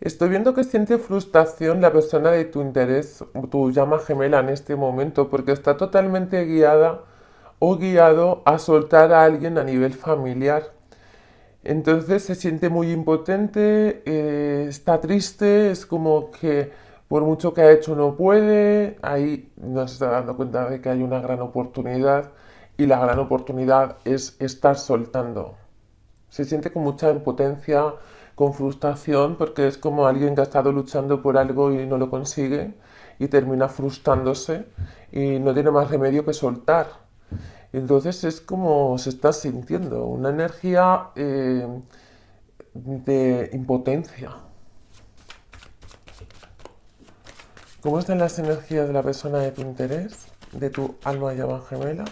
Estoy viendo que siente frustración la persona de tu interés, tu llama gemela en este momento, porque está totalmente guiada o guiado a soltar a alguien a nivel familiar. Entonces se siente muy impotente, eh, está triste, es como que por mucho que ha hecho no puede, ahí no se está dando cuenta de que hay una gran oportunidad y la gran oportunidad es estar soltando. Se siente con mucha impotencia, con frustración porque es como alguien que ha estado luchando por algo y no lo consigue y termina frustrándose y no tiene más remedio que soltar. Entonces es como se está sintiendo, una energía eh, de impotencia. ¿Cómo están las energías de la persona de tu interés, de tu alma llama gemela?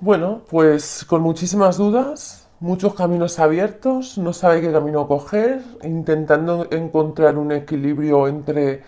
Bueno, pues con muchísimas dudas, muchos caminos abiertos, no sabe qué camino coger, intentando encontrar un equilibrio entre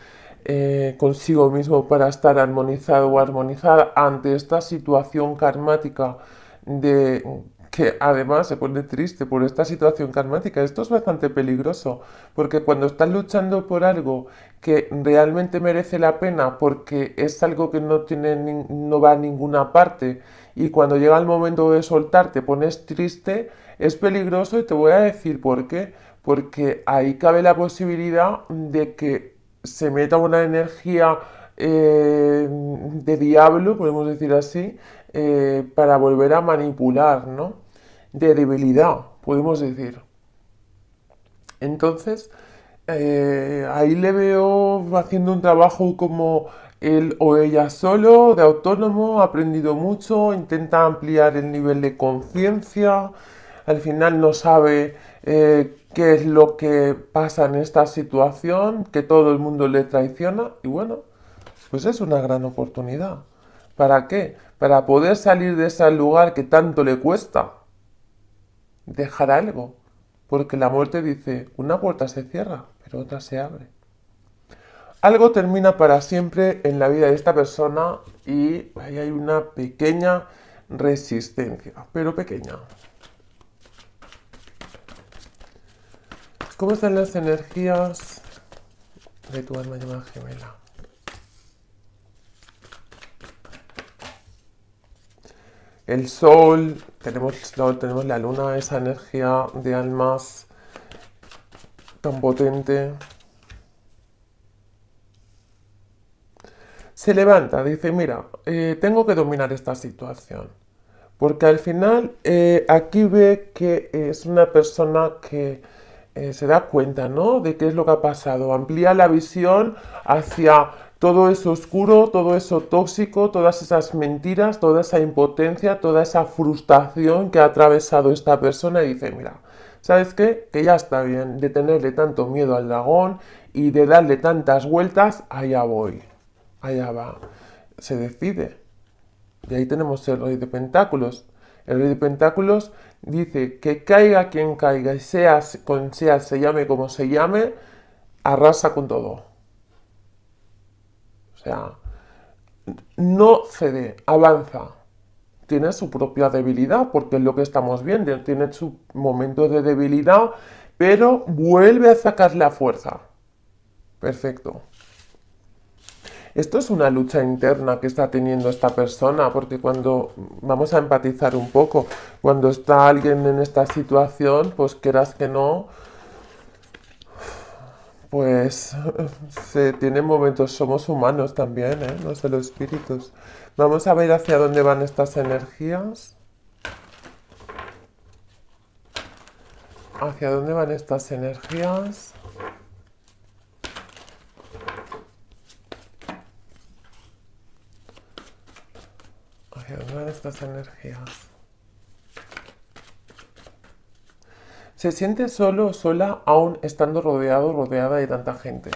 eh, consigo mismo para estar armonizado o armonizada ante esta situación karmática de que además se pone triste por esta situación karmática. Esto es bastante peligroso, porque cuando estás luchando por algo que realmente merece la pena, porque es algo que no, tiene, no va a ninguna parte, y cuando llega el momento de soltar te pones triste, es peligroso y te voy a decir por qué. Porque ahí cabe la posibilidad de que se meta una energía eh, de diablo, podemos decir así, eh, para volver a manipular, ¿no? De debilidad, podemos decir. Entonces, eh, ahí le veo haciendo un trabajo como él o ella solo, de autónomo, ha aprendido mucho, intenta ampliar el nivel de conciencia, al final no sabe eh, qué es lo que pasa en esta situación, que todo el mundo le traiciona y bueno, pues es una gran oportunidad. ¿Para qué? Para poder salir de ese lugar que tanto le cuesta. Dejar algo, porque la muerte dice, una puerta se cierra, pero otra se abre. Algo termina para siempre en la vida de esta persona y ahí hay una pequeña resistencia, pero pequeña. ¿Cómo están las energías de tu alma gemela? el sol, tenemos, la luna, esa energía de almas tan potente. Se levanta, dice, mira, eh, tengo que dominar esta situación. Porque al final eh, aquí ve que es una persona que eh, se da cuenta, ¿no? De qué es lo que ha pasado. Amplía la visión hacia todo eso oscuro, todo eso tóxico, todas esas mentiras, toda esa impotencia, toda esa frustración que ha atravesado esta persona y dice, mira, ¿sabes qué? Que ya está bien de tenerle tanto miedo al dragón y de darle tantas vueltas, allá voy, allá va. Se decide. Y ahí tenemos el rey de pentáculos. El rey de pentáculos dice que caiga quien caiga y sea con sea, se llame como se llame, arrasa con todo sea, no cede, avanza. Tiene su propia debilidad, porque es lo que estamos viendo. Tiene su momento de debilidad, pero vuelve a sacar la fuerza. Perfecto. Esto es una lucha interna que está teniendo esta persona, porque cuando vamos a empatizar un poco, cuando está alguien en esta situación, pues quieras que no, pues se tienen momentos, somos humanos también, no ¿eh? de los espíritus. Vamos a ver hacia dónde van estas energías. ¿Hacia dónde van estas energías? ¿Hacia dónde van estas energías? Se siente solo o sola aún estando rodeado o rodeada de tanta gente.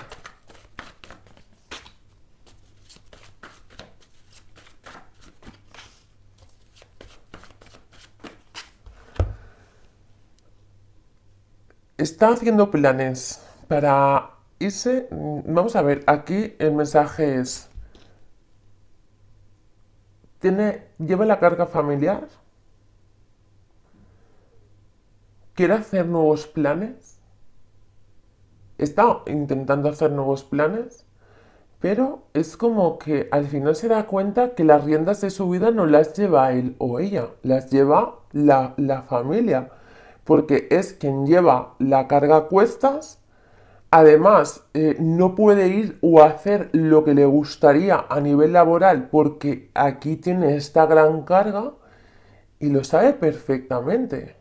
Está haciendo planes para irse. Vamos a ver, aquí el mensaje es. Tiene, lleva la carga familiar, ¿Quiere hacer nuevos planes? Está intentando hacer nuevos planes, pero es como que al final se da cuenta que las riendas de su vida no las lleva él o ella, las lleva la, familia, porque es quien lleva la carga a cuestas. Además, eh, no puede ir o hacer lo que le gustaría a nivel laboral porque aquí tiene esta gran carga y lo sabe perfectamente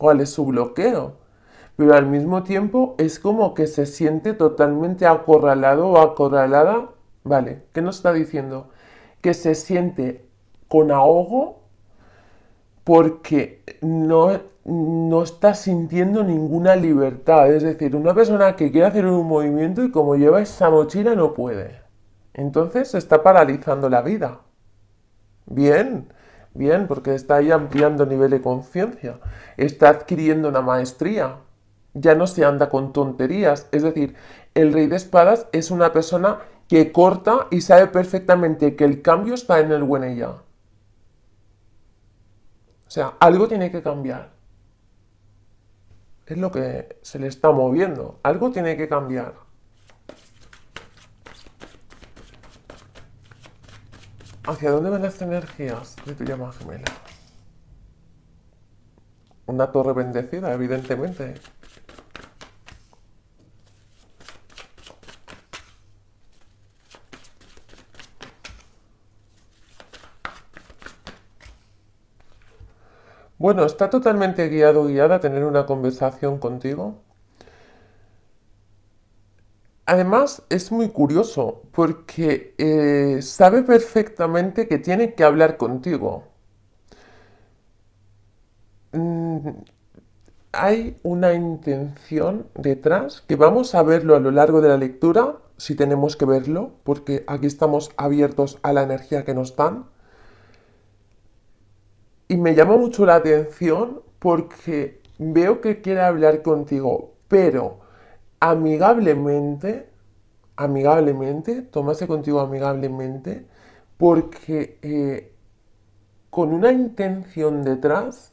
cuál es su bloqueo. Pero al mismo tiempo es como que se siente totalmente acorralado o acorralada. Vale, ¿qué nos está diciendo? Que se siente con ahogo porque no, no está sintiendo ninguna libertad. Es decir, una persona que quiere hacer un movimiento y como lleva esa mochila no puede. Entonces está paralizando la vida. Bien, Bien, porque está ahí ampliando nivel de conciencia, está adquiriendo una maestría, ya no se anda con tonterías. Es decir, el rey de espadas es una persona que corta y sabe perfectamente que el cambio está en el buen ya. O sea, algo tiene que cambiar. Es lo que se le está moviendo. Algo tiene que cambiar. ¿Hacia dónde van las energías de tu llama gemela? Una torre bendecida, evidentemente. Bueno, está totalmente guiado guiada tener una conversación contigo. Además, es muy curioso porque eh, sabe perfectamente que tiene que hablar contigo. Mm, hay una intención detrás que vamos a verlo a lo largo de la lectura, si tenemos que verlo, porque aquí estamos abiertos a la energía que nos dan. Y me llama mucho la atención porque veo que quiere hablar contigo, pero amigablemente, amigablemente, tómase contigo amigablemente, porque eh, con una intención detrás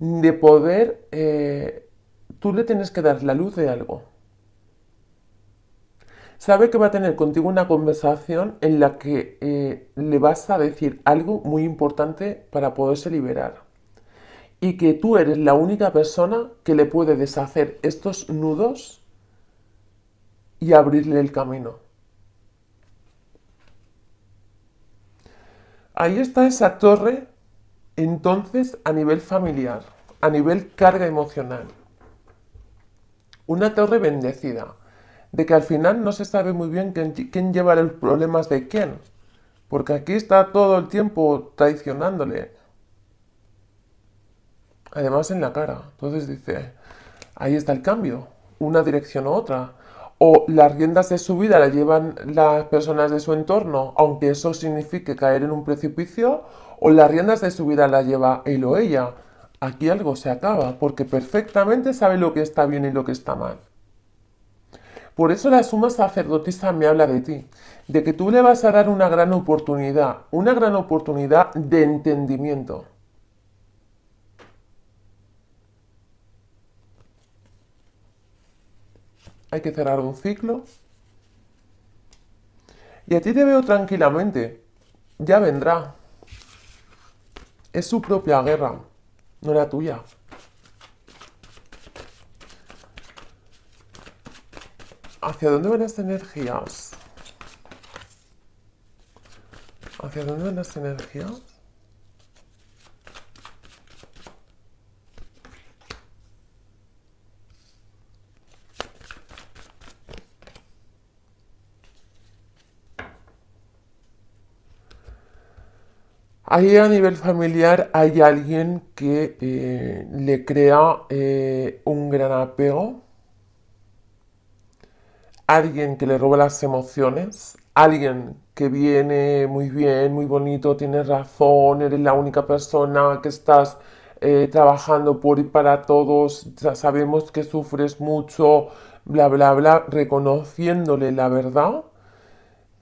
de poder, eh, tú le tienes que dar la luz de algo. Sabe que va a tener contigo una conversación en la que eh, le vas a decir algo muy importante para poderse liberar. Y que tú eres la única persona que le puede deshacer estos nudos y abrirle el camino. Ahí está esa torre, entonces, a nivel familiar, a nivel carga emocional. Una torre bendecida, de que al final no se sabe muy bien quién, lleva los problemas de quién, porque aquí está todo el tiempo traicionándole. Además en la cara. Entonces dice, ahí está el cambio, una dirección u otra o las riendas de su vida las llevan las personas de su entorno, aunque eso signifique caer en un precipicio, o las riendas de su vida las lleva él o ella. Aquí algo se acaba, porque perfectamente sabe lo que está bien y lo que está mal. Por eso la suma sacerdotisa me habla de ti, de que tú le vas a dar una gran oportunidad, una gran oportunidad de entendimiento. Hay que cerrar un ciclo. Y a ti te veo tranquilamente. Ya vendrá. Es su propia guerra, no la tuya. ¿Hacia dónde van las energías? ¿Hacia dónde van las energías? Ahí a nivel familiar hay alguien que eh, le crea eh, un gran apego, alguien que le roba las emociones, alguien que viene muy bien, muy bonito, tienes razón, eres la única persona que estás eh, trabajando por y para todos, sabemos que sufres mucho, bla, bla, bla, reconociéndole la verdad,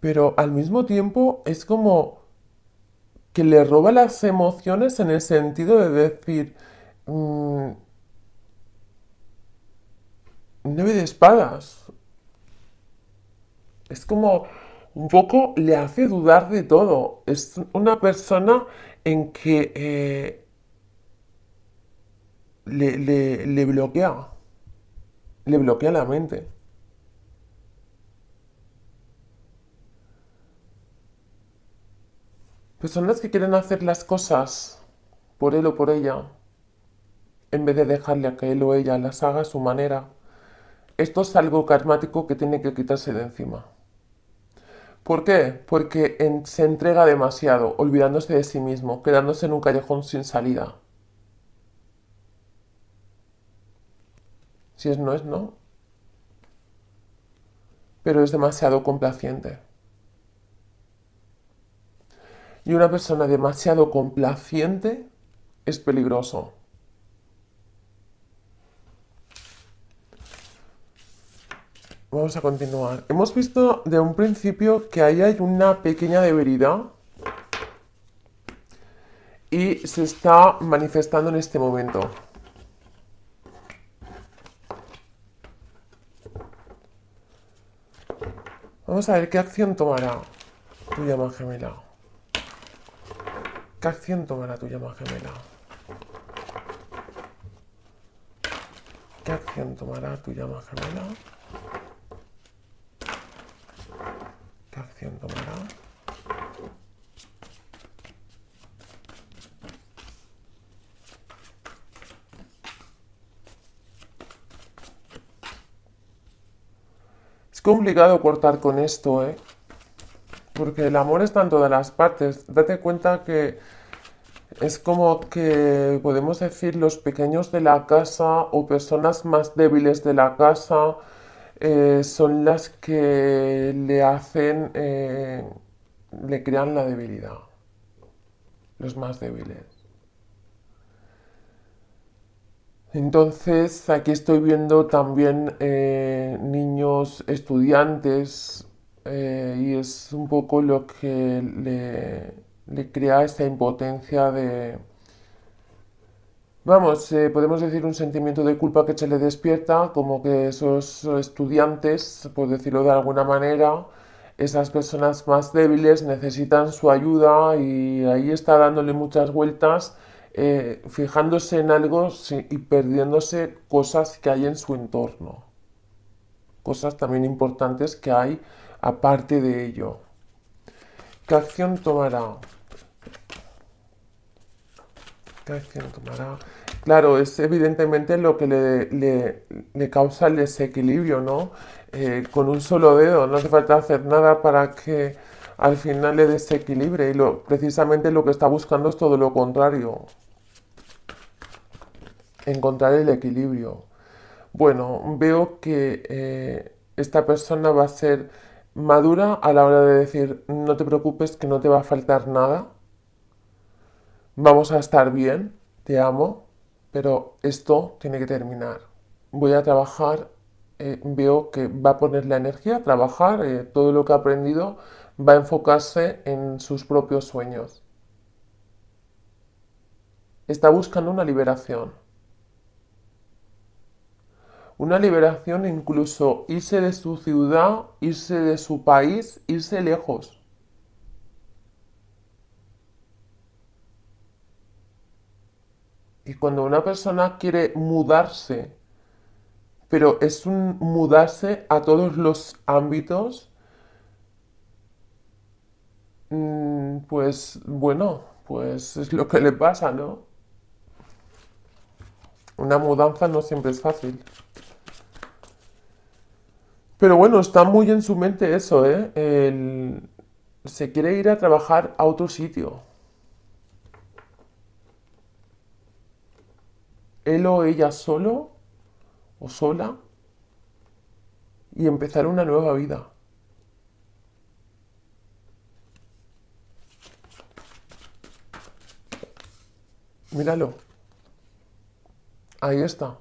pero al mismo tiempo es como que le roba las emociones en el sentido de decir, mmm, nueve de espadas. Es como un poco le hace dudar de todo. Es una persona en que eh, le, le bloquea. Le bloquea la mente. Personas pues que quieren hacer las cosas por él o por ella, en vez de dejarle a que él o ella las haga a su manera, esto es algo karmático que tiene que quitarse de encima. ¿Por qué? Porque se entrega demasiado, olvidándose de sí mismo, quedándose en un callejón sin salida. Si es no, es no. Pero es demasiado complaciente. Y una persona demasiado complaciente es peligroso. Vamos a continuar. Hemos visto de un principio que ahí hay una pequeña debilidad y se está manifestando en este momento. Vamos a ver qué acción tomará tu llama gemela. ¿Qué acción tomará tu llama gemela? ¿Qué acción tomará tu llama gemela? ¿Qué acción tomará? Es complicado cortar con esto, ¿eh? porque el amor está en todas las partes. Date cuenta que es como que podemos decir los pequeños de la casa o personas más débiles de la casa eh, son las que le hacen, eh, le crean la debilidad. Los más débiles. Entonces aquí estoy viendo también eh, niños estudiantes eh, y es un poco lo que le, crea esta impotencia de... Vamos, eh, podemos decir un sentimiento de culpa que se le despierta, como que esos estudiantes, por decirlo de alguna manera, esas personas más débiles necesitan su ayuda y ahí está dándole muchas vueltas, eh, fijándose en algo y perdiéndose cosas que hay en su entorno. Cosas también importantes que hay aparte de ello. ¿Qué acción tomará? ¿Qué acción tomará? Claro, es evidentemente lo que le, causa el desequilibrio, ¿no? Eh, con un solo dedo, no hace falta hacer nada para que al final le desequilibre y lo, precisamente lo que está buscando es todo lo contrario. Encontrar el equilibrio. Bueno, veo que eh, esta persona va a ser madura a la hora de decir, no te preocupes, que no te va a faltar nada, vamos a estar bien, te amo, pero esto tiene que terminar. Voy a trabajar, eh, veo que va a poner la energía a trabajar, eh, todo lo que ha aprendido va a enfocarse en sus propios sueños. Está buscando una liberación. Una liberación incluso irse de su ciudad, irse de su país, irse lejos. Y cuando una persona quiere mudarse, pero es un mudarse a todos los ámbitos, mm, pues bueno, pues es lo que le pasa, ¿no? Una mudanza no siempre es fácil. Pero bueno, está muy en su mente eso, ¿eh? El... Se quiere ir a trabajar a otro sitio. Él o ella solo o sola y empezar una nueva vida. Míralo. Ahí está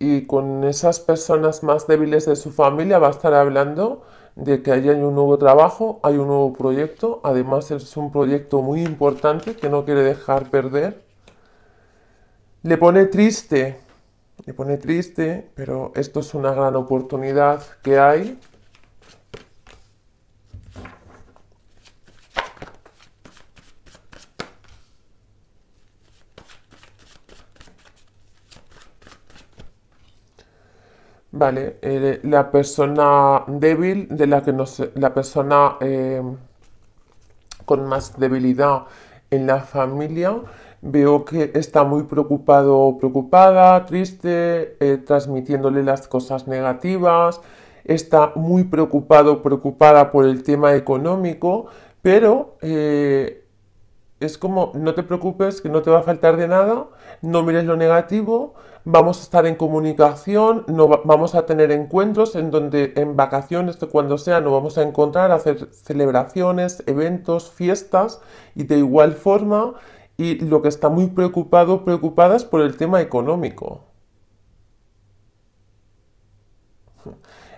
y con esas personas más débiles de su familia va a estar hablando de que allí hay un nuevo trabajo, hay un nuevo proyecto, además es un proyecto muy importante que no quiere dejar perder. Le pone triste, le pone triste, pero esto es una gran oportunidad que hay Vale, eh, la persona débil de la que la persona eh, con más debilidad en la familia, veo que está muy preocupado preocupada, triste, eh, transmitiéndole las cosas negativas, está muy preocupado preocupada por el tema económico, pero es como no te preocupes que no te va a faltar de nada, no mires lo negativo, vamos a estar en comunicación, vamos a tener encuentros en donde en vacaciones, cuando sea, nos vamos a encontrar, a hacer celebraciones, eventos, fiestas y de igual forma, y lo que está muy preocupado, preocupadas por el tema económico.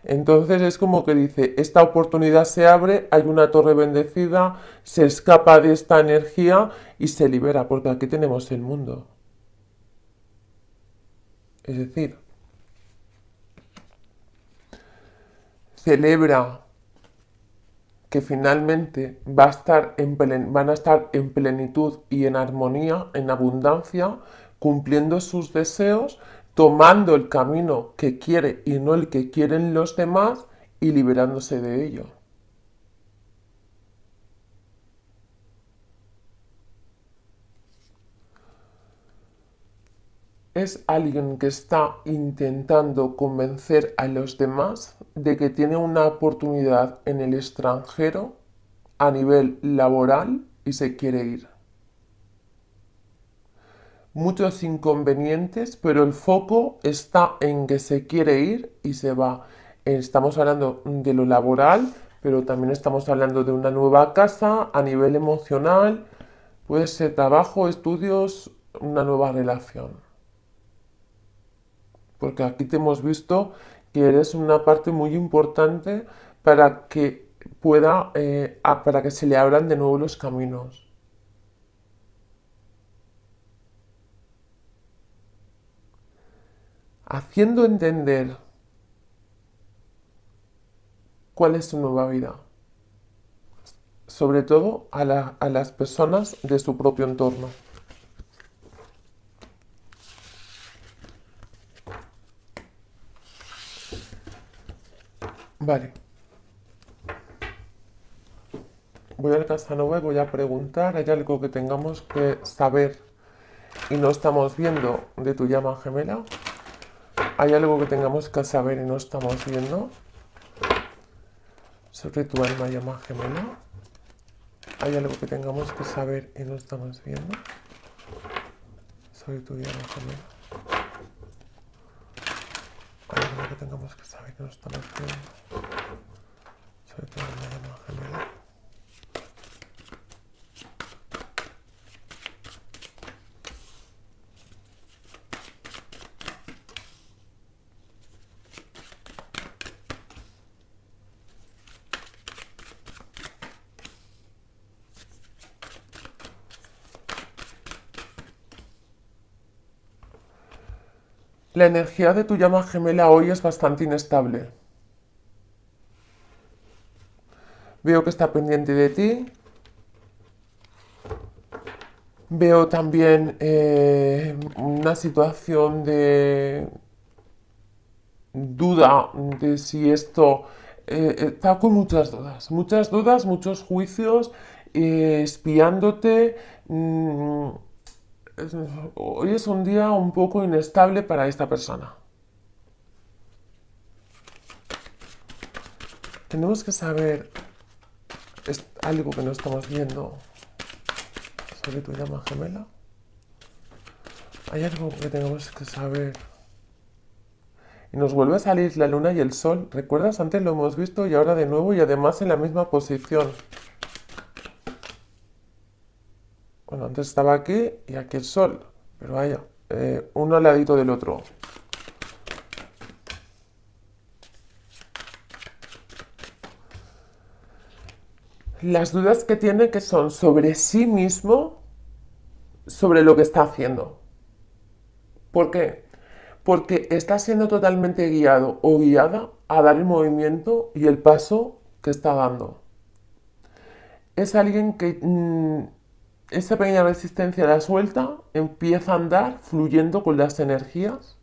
Entonces es como que dice, esta oportunidad se abre, hay una torre bendecida, se escapa de esta energía y se libera, porque aquí tenemos el mundo. Es decir, celebra que finalmente va a estar en van a estar en plenitud y en armonía, en abundancia, cumpliendo sus deseos, tomando el camino que quiere y no el que quieren los demás y liberándose de ello. es alguien que está intentando convencer a los demás de que tiene una oportunidad en el extranjero a nivel laboral y se quiere ir. Muchos inconvenientes, pero el foco está en que se quiere ir y se va. Estamos hablando de lo laboral, pero también estamos hablando de una nueva casa a nivel emocional. Puede ser trabajo, estudios, una nueva relación porque aquí te hemos visto que eres una parte muy importante para que pueda, eh, para que se le abran de nuevo los caminos. Haciendo entender cuál es su nueva vida, sobre todo a las personas de su propio entorno. Vale. Voy al Casanova y voy a preguntar. ¿Hay algo que tengamos que saber y no estamos viendo de tu llama gemela? ¿Hay algo que tengamos que saber y no estamos viendo sobre tu alma llama gemela? ¿Hay algo que tengamos que saber y no estamos viendo sobre tu llama gemela? que tengamos que saber que no estamos bien. Sobre todo en la llama general. La energía de tu llama gemela hoy es bastante inestable. Veo que está pendiente de ti. Veo también eh, una situación de duda de si esto... Eh, eh, está con muchas dudas, muchas dudas, muchos juicios, espiándote. Mm, hoy es un día un poco inestable para esta persona. Tenemos que saber es algo que no estamos viendo sobre tu llama gemela. Hay algo que tenemos que saber. Y nos vuelve a salir la luna y el sol. ¿Recuerdas? Antes lo hemos visto y ahora de nuevo y además en la misma posición. antes estaba aquí y aquí el sol. Pero vaya, eh, uno al ladito del otro. Las dudas que tiene que son sobre sí mismo, sobre lo que está haciendo. ¿Por qué? Porque está siendo totalmente guiado o guiada a dar el movimiento y el paso que está dando. Es alguien que mm, esa pequeña resistencia la suelta, empieza a andar fluyendo con las energías,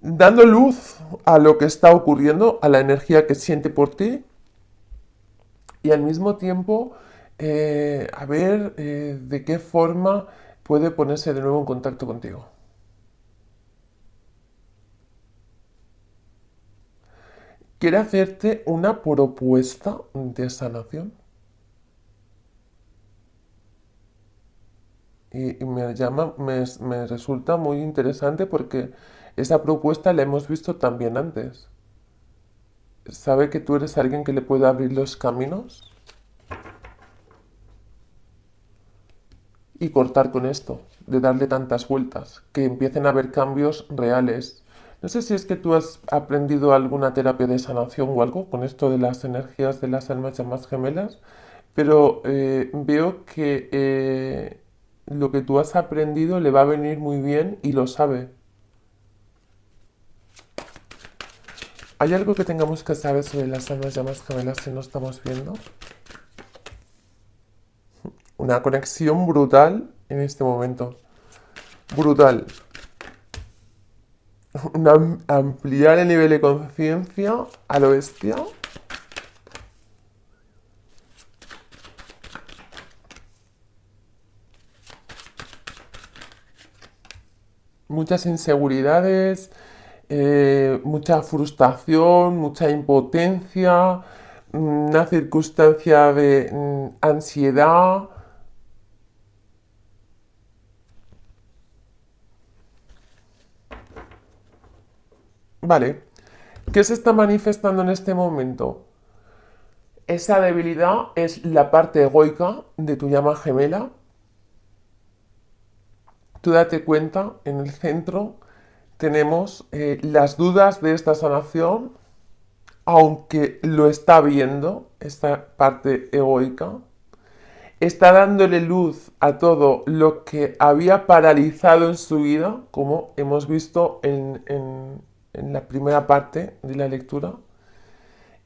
dando luz a lo que está ocurriendo, a la energía que siente por ti y al mismo tiempo eh, a ver eh, de qué forma puede ponerse de nuevo en contacto contigo. Quiero hacerte una propuesta de sanación. y, me llama, me, resulta muy interesante porque esa propuesta la hemos visto también antes. ¿Sabe que tú eres alguien que le puede abrir los caminos? Y cortar con esto, de darle tantas vueltas, que empiecen a haber cambios reales. No sé si es que tú has aprendido alguna terapia de sanación o algo con esto de las energías de las almas llamadas gemelas, pero eh, veo que eh, lo que tú has aprendido le va a venir muy bien y lo sabe. ¿Hay algo que tengamos que saber sobre las almas llamas gemelas que no estamos viendo? Una conexión brutal en este momento. Brutal. ampliar el nivel de conciencia a lo bestia. muchas inseguridades, eh, mucha frustración, mucha impotencia, mm, una circunstancia de mm, ansiedad. Vale, ¿qué se está manifestando en este momento? Esa debilidad es la parte egoica de tu llama gemela, tú date cuenta, en el centro tenemos eh, las dudas de esta sanación, aunque lo está viendo, esta parte egoica, está dándole luz a todo lo que había paralizado en su vida, como hemos visto en la primera parte de la lectura,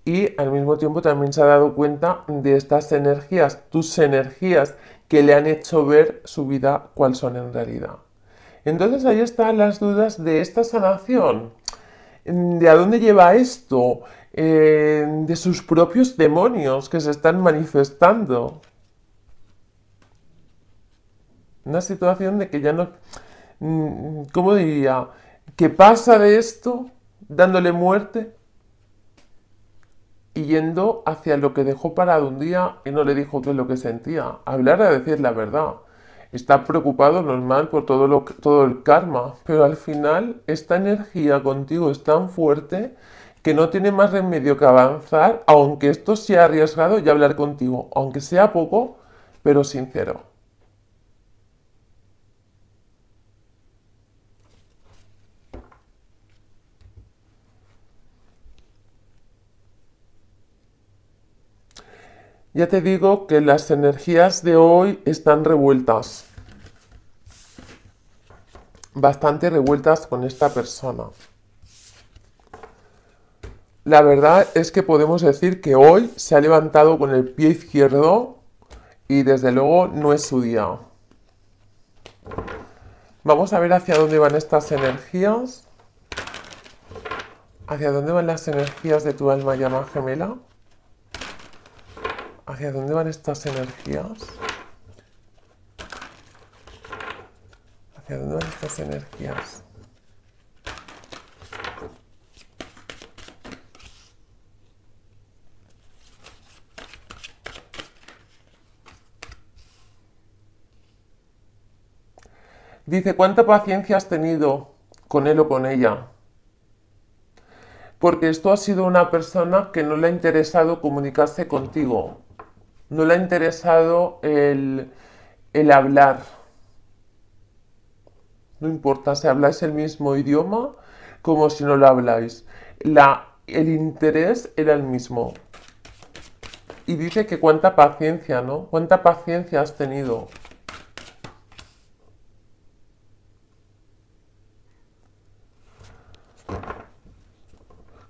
y al mismo tiempo también se ha dado cuenta de estas energías, tus energías que le han hecho ver su vida cuál son en realidad. Entonces ahí están las dudas de esta sanación, de a dónde lleva esto, eh, de sus propios demonios que se están manifestando. Una situación de que ya no... Mm, ¿Cómo diría? ¿Qué pasa de esto dándole muerte yendo hacia lo que dejó parado un día y no le dijo qué es lo que sentía. Hablar a decir la verdad. Está preocupado normal por todo, lo, todo el karma, pero al final esta energía contigo es tan fuerte que no tiene más remedio que avanzar, aunque esto sea arriesgado y hablar contigo, aunque sea poco, pero sincero. Ya te digo que las energías de hoy están revueltas. Bastante revueltas con esta persona. La verdad es que podemos decir que hoy se ha levantado con el pie izquierdo y desde luego no es su día. Vamos a ver hacia dónde van estas energías. ¿Hacia dónde van las energías de tu alma llama gemela? hacia dónde van estas energías. ¿Hacia dónde van estas energías? Dice, ¿cuánta paciencia has tenido con él o con ella? Porque esto ha sido una persona que no le ha interesado comunicarse contigo no le ha interesado el, hablar. No importa si habláis el mismo idioma como si no lo habláis. el interés era el mismo. Y dice que cuánta paciencia, ¿no? ¿Cuánta paciencia has tenido?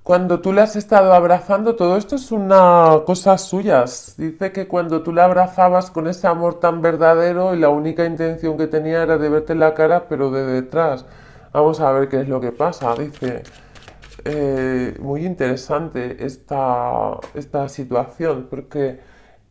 Cuando tú le has estado abrazando, todo esto es una cosa suya. Dice que cuando tú la abrazabas con ese amor tan verdadero y la única intención que tenía era de verte la cara, pero de detrás. Vamos a ver qué es lo que pasa. Dice, eh, muy interesante esta, esta situación, porque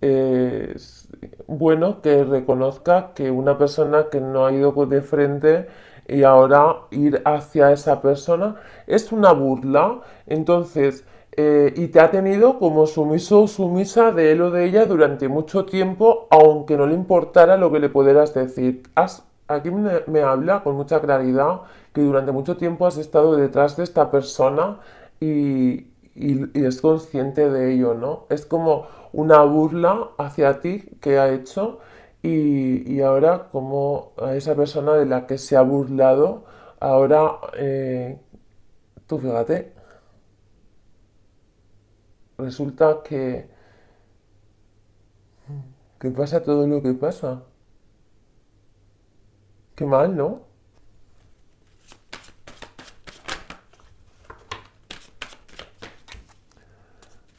eh, es bueno que reconozca que una persona que no ha ido de frente y ahora ir hacia esa persona es una burla. Entonces, eh, y te ha tenido como sumiso o sumisa de él o de ella durante mucho tiempo, aunque no le importara lo que le pudieras decir. aquí me, habla con mucha claridad que durante mucho tiempo has estado detrás de esta persona y, y, y, es consciente de ello, ¿no? Es como una burla hacia ti que ha hecho y, ahora como a esa persona de la que se ha burlado, ahora eh, tú fíjate, resulta que, que pasa todo lo que pasa. Qué mal, ¿no?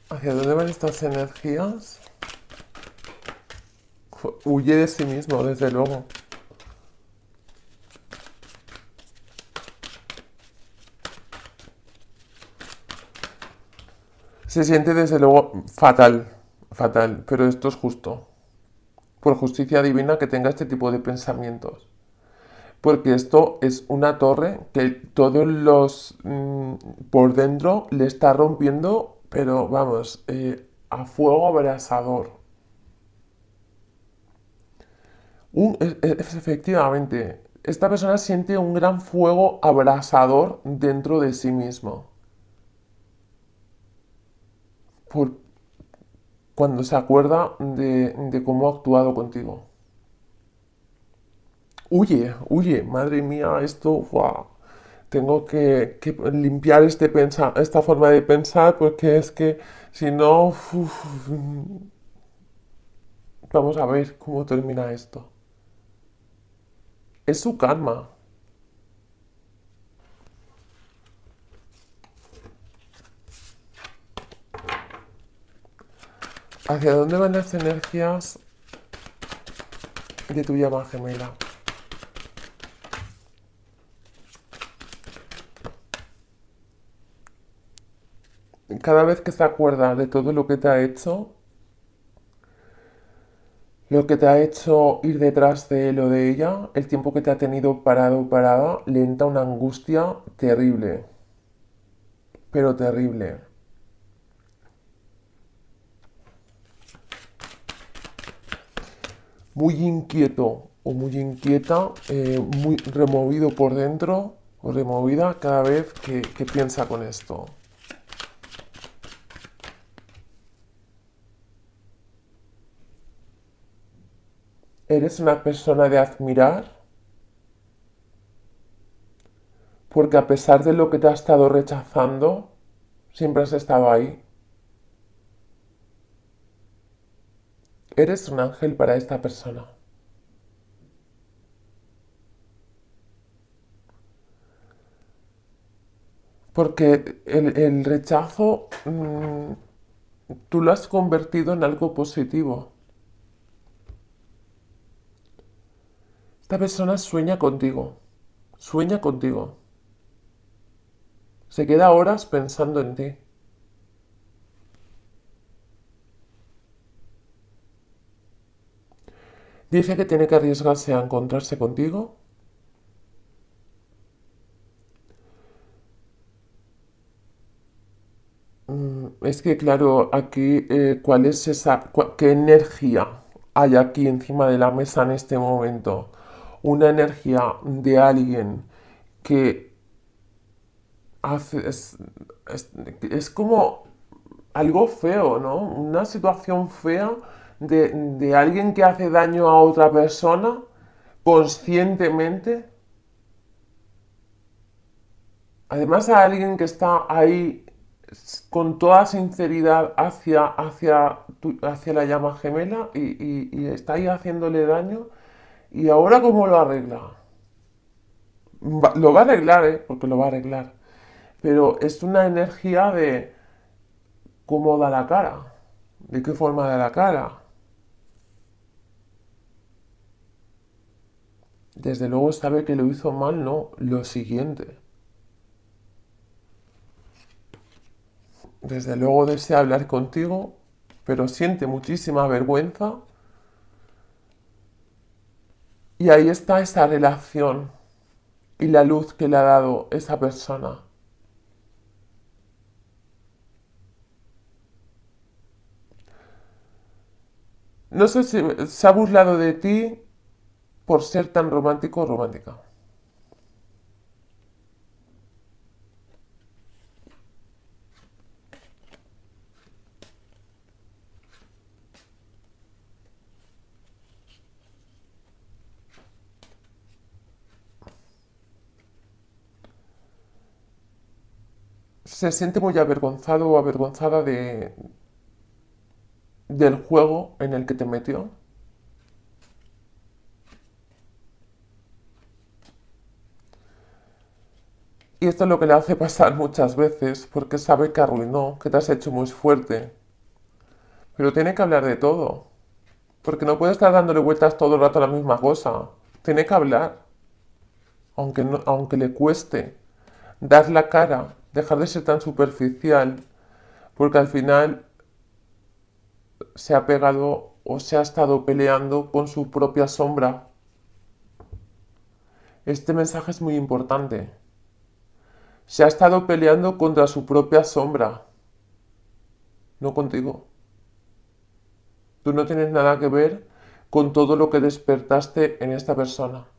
¿Hacia dónde van estas energías? huye de sí mismo, desde luego. Se siente desde luego fatal, fatal, pero esto es justo. Por justicia divina que tenga este tipo de pensamientos. Porque esto es una torre que todos los... Mm, por dentro le está rompiendo, pero vamos, eh, a fuego abrasador. E, e, efectivamente, esta persona siente un gran fuego abrasador dentro de sí mismo. cuando se acuerda de, cómo ha actuado contigo. Huye, huye, madre mía, esto, Tengo que, limpiar este pensa, esta forma de pensar porque es que si no... vamos a ver cómo termina esto es su karma. ¿Hacia dónde van las energías de tu llama gemela? Cada vez que se acuerda de todo lo que te ha hecho, lo que te ha hecho ir detrás de lo de ella, el tiempo que te ha tenido parado o parada, lenta, una angustia terrible, pero terrible. Muy inquieto o muy inquieta, eh, muy removido por dentro o removida cada vez que piensa con esto. ¿Eres una persona de admirar? Porque a pesar de lo que te ha estado rechazando, siempre has estado ahí. Eres un ángel para esta persona. Porque el, el rechazo mm, tú lo has convertido en algo positivo. Esta persona sueña contigo, sueña contigo. Se queda horas pensando en ti. Dice que tiene que arriesgarse a encontrarse contigo. Mm, es que claro, aquí eh, cuál es esa, qué energía hay aquí encima de la mesa en este momento una energía de alguien que hace, es, como algo feo, ¿no? Una situación fea de, alguien que hace daño a otra persona conscientemente. Además a alguien que está ahí con toda sinceridad hacia, hacia, hacia la llama gemela y, y, está ahí haciéndole daño ¿Y ahora cómo lo arregla? lo va a arreglar, ¿eh? Porque lo va a arreglar. Pero es una energía de cómo da la cara. ¿De qué forma da la cara? Desde luego sabe que lo hizo mal, no. Lo siguiente. Desde luego desea hablar contigo, pero siente muchísima vergüenza y ahí está esa relación y la luz que le ha dado esa persona. No sé si se ha burlado de ti por ser tan romántico o romántica. se siente muy avergonzado o avergonzada de, del juego en el que te metió. Y esto es lo que le hace pasar muchas veces porque sabe que arruinó, que te has hecho muy fuerte. Pero tiene que hablar de todo. Porque no puede estar dándole vueltas todo el rato a la misma cosa. Tiene que hablar. Aunque, aunque le cueste dar la cara dejar de ser tan superficial, porque al final se ha pegado o se ha estado peleando con su propia sombra. Este mensaje es muy importante. Se ha estado peleando contra su propia sombra, no contigo. Tú no tienes nada que ver con todo lo que despertaste en esta persona.